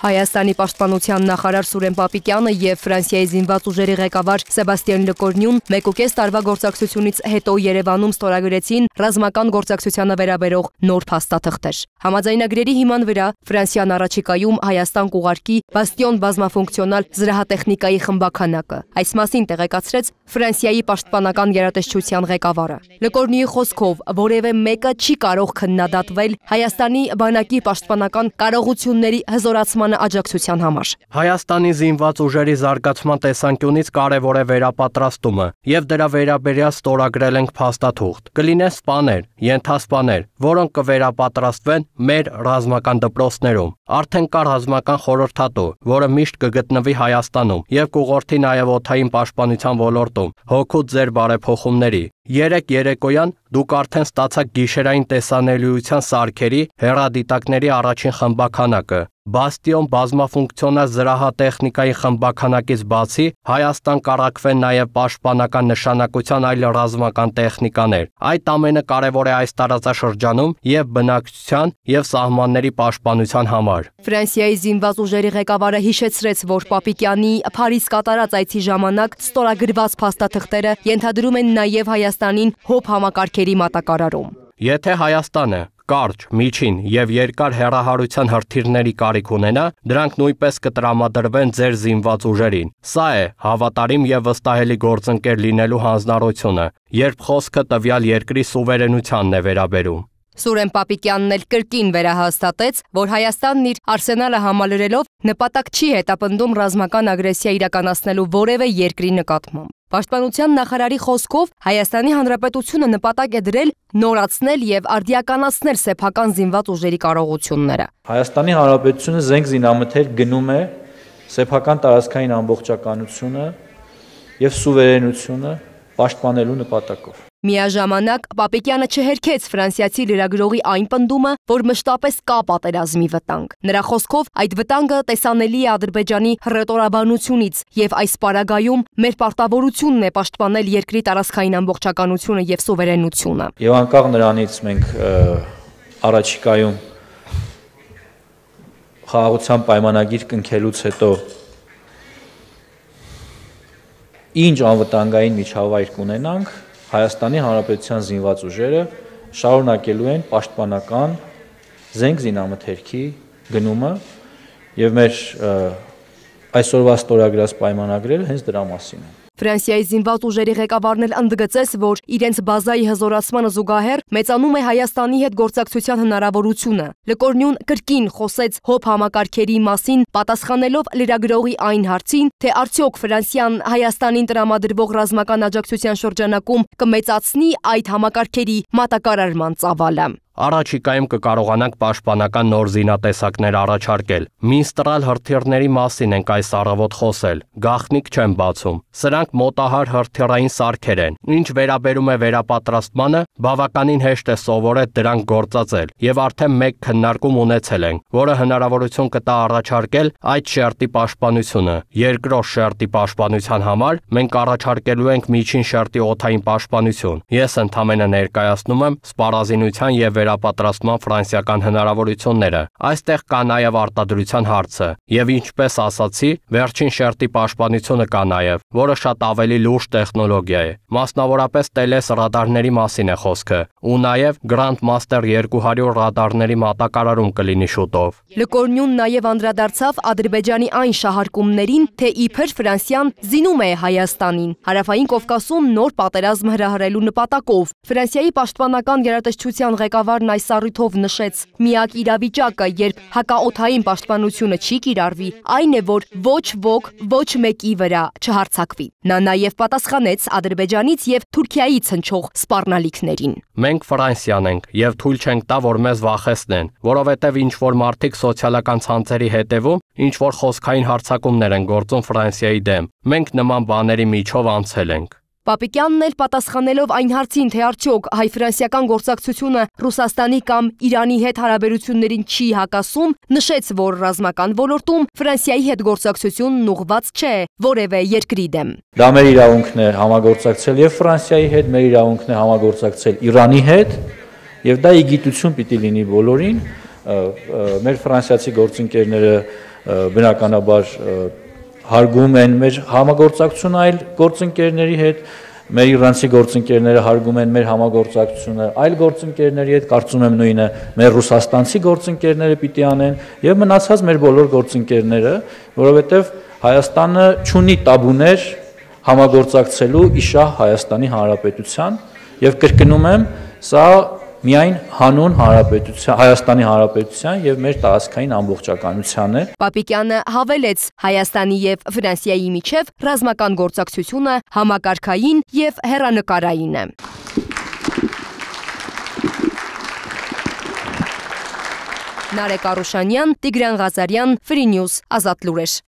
Հայաստանի պաշտպանության նախարար Սուրեն Պապիկյանը եւ Ֆրանսիայի զինված ուժերի ղեկավար Սեբաստիան Լկորնյուն մեկուկես տարվա գործակցությունից հետո Երևանում ստորագրեցին ռազմական գործակցությանը վերաբերող նոր փաստաթղթեր։ Համաձայնագրերի հիման վրա Ֆրանսիան առաջիկայում Հայաստան կուղարկի Բաստիոն բազմաֆունկցիոնալ զրահատեխնիկայի խմբականակը։ Այս մասին տեղեկացրեց Ֆրանսիայի պաշտպանական գերատեսչության ղեկավարը։ Լկորնիի խոսքով որևէ մեկը չի կարող քննադատվել Հայաստանի բանակի պաշտպանական կարողությունների հզորացման Հայաստանը աջակցության համար։ Հայաստանի զինված ուժերի զարգացման տեսանկյունից կարևոր է վերապատրաստումը եւ դրա վերաբերյալ ստորագրել ենք փաստաթուղթ։ Կլինեն սպաներ, ենթասպաներ, որոնք կվերապատրաստվեն մեր ռազմական դպրոցներում։ Արդեն կա ռազմական խորհրդատու, որը միշտ կգտնվի Հայաստանում եւ կուղղորդի նաեւ օթային պաշտպանության ոլորտում հոգուց ձեր բարեփոխումների։ 3 երեկոյան դուք արդեն ստացաք գիշերային տեսանելիության սարքերի հերադիտակների առաջին խմբականակը։ Բաստիոն բազմաֆունկցիոնալ-զրահատեխնիկայի խմբաքանակից բացի Հայաստան կառակվեն նաև պաշտպանական նշանակության այլ ռազմական տեխնիկաներ։ Այդ ամենը կարևոր է այս տարածաշրջանում և բնակչության, և սահմանների պաշտպանության համար։ Ֆրանսիայի զինված ուժերի ղեկավարը հիշեցրեց, որ Պապիկյանի Փարիզ կատարած այցի ժամանակ ստորագրված փաստաթղթերը ենթադրում են նաև Հայաստանին ՀՕՊ համակարգերի մատակարարում։ Եթե Հայաստանը կարճ, միջին եւ երկար հերահարության հրթիռների կարիք ունենա, դրանք նույնպես կտրամադրվեն ձեր զինված ուժերին։ Սա է հավատարիմ եւ վստահելի գործընկեր լինելու հանձնառությունը, երբ խոսքը տվյալ երկրի սուվերենությանն է վերաբերում։ Սուրեն Պապիկյանն էլ կրկին վերահաստատեց, որ Հայաստանն իր արսենալը համալրելով նպատակ չի հետապնդում ռազմական ագրեսիա իրականացնելու որևէ երկրի նկատմամբ։ Պաշտպանության նախարարի խոսքով Հայաստանի Հանրապետությունը նպատակ է դրել նորացնել եւ արդիականացնել սեփական զինված ուժերի կարողությունները։ Հայաստանի Հանրապետությունը զենք զինամթեր գնում է սեփական տարածքային ամբողջականությունը եւ սուվերենությունը պաշտպանելու նպատակով։ Միաժամանակ Պապիկյանը չհերքեց ֆրանսիացի լրագրողի այն պնդումը, որ մշտապես կա պատերազմի վտանգ։ Նրա խոսքով այդ վտանգը տեսանելի է Ադրբեջանի հռետորաբանությունից եւ այս պարագայում մեր պարտավորությունն է պաշտպանել երկրի տարածքային ամբողջականությունը եւ սուվերենությունը։ Եվ անկախ նրանից մենք առաջիկայում խաղաղության պայմանագիր կնքելուց հետո ինչ անվտանգային միջավայր կունենանք, Հայաստանի Հանրապետության զինված ուժերը շարունակելու են պաշտպանական զենք զինամթերքի գնումը եւ մեր այսօրվա ստորագրած պայմանագրերը հենց դրա մասին են։ Ֆրանսիայի զինված ուժերի ղեկավարն էլ ընդգծեց, որ իրենց բազայի հզորացմանը զուգահեռ մեծանում է Հայաստանի հետ գործակցության հնարավորությունը։ Լկորնյուն կրկին խոսեց հոբ համակարգերի մասին, պատասխանելով լրագրողի այն հարցին, թե արդյոք Ֆրանսիան Հայաստանին տրամադրվող ռազմական աջակցության շրջանակում կմեծացնի այդ համակարգերի մատակարարման ծավալը։ Առաջիկայում կկարողանանք պաշտպանական նոր զինատեսակներ առաջարկել։ Մինստրալ հրթիռների մասին ենք այս առավոտ խոսել։ Գախնիկ չեմ բացում։ Սրանք մոտահար հրթիռային սարքեր են։ Ինչ վերաբերում է վերապատրաստմանը, բավականին հեշտ է սովորել դրանք գործածել եւ արդեն մեկ քննարկում ունեցել ենք, որը հնարավորություն կտա առաջարկել այդ շերտի պաշտպանությունը։ Երկրորդ շերտի պաշտպանության համար մենք առաջարկելու ենք միջին շերտի օթային պաշտպանություն։ Ես ընդամենը ներկայացնում եմ սպառազինության եւ վեր վերապատրաստման ֆրանսիական հնարավորությունները։ Այստեղ կա նաև արտադրության հարցը, եւ ինչպես ասացի, վերջին շերտի պաշտպանությունը կա նաև, որը շատ ավելի լուրջ տեխնոլոգիա է։ Մասնավորապես տելես ռադարների մասին է խոսքը, ու նաև Grandmaster 200 ռադարների մատակարարում կլինի շուտով։ Լկորնյուն նաև անդրադարձավ Ադրբեջանի այն շահարկումներին, թե իբր Ֆրանսիան զինում է Հայաստանին։ Հարավային Կովկասում նոր պատերազմ հրահրելու նպատակով Ֆրանսիայի պաշտպանական գերատեսչության ղեկավար ղեկավարն այս առիթով նշեց. «Միակ իրավիճակը, երբ հակաօդային պաշտպանությունը չի կիրառվի, այն է, որ ոչ ոք ոչ մեկի վրա չհարձակվի»։ Նա նաև պատասխանեց Ադրբեջանից եւ Թուրքիայից հնչող սպառնալիքներին։ «Մենք Ֆրանսիան ենք եւ թույլ չենք տա, որ մեզ վախեցնեն, որովհետեւ ինչ որ մարդիկ սոցիալական ցանցերի հետևում ինչ որ խոսքային հարձակումներ են գործում Ֆրանսիայի դեմ։ Մենք նման բաների միջով անցել ենք»։ Պապիկյանն էլ պատասխանելով այն հարցին, թե արդյոք հայ-ֆրանսիական գործակցությունը Ռուսաստանի կամ Իրանի հետ հարաբերություններին չի հակասում, նշեց, որ ռազմական ոլորտում Ֆրանսիայի հետ գործակցությունն ուղված չէ որևէ երկրի դեմ։ Դա մեր իրավունքն է համագործակցել եւ Ֆրանսիայի հետ, մեր իրավունքն է համագործակցել Իրանի հետ, եւ դա իգիտություն պիտի լինի բոլորին։ Մեր ֆրանսիացի գործընկերները բնականաբար հարգում են մեր համագործակցությունը այլ գործընկերների հետ, մեր իրանցի գործընկերները հարգում են մեր համագործակցությունը այլ գործընկերների հետ, կարծում եմ նույնը մեր ռուսաստանցի գործընկերները պիտի անեն եւ մնացած մեր բոլոր գործընկերները, որովհետեւ Հայաստանը ունի տաբուներ համագործակցելու իշա Հայաստանի Հանրապետության եւ կրկնում եմ, սա միայն հանուն Հանրապետության, Հայաստանի Հանրապետության եւ մեր տարածքային ամբողջականության է։ Պապիկյանը հավելեց Հայաստանի եւ Ֆրանսիայի միջև ռազմական գործակցությունը համակարգային եւ հերանեկարային է։ Նարեկ Արուշանյան, Տիգրան Ղազարյան, Free News, Ազատ լուրեր։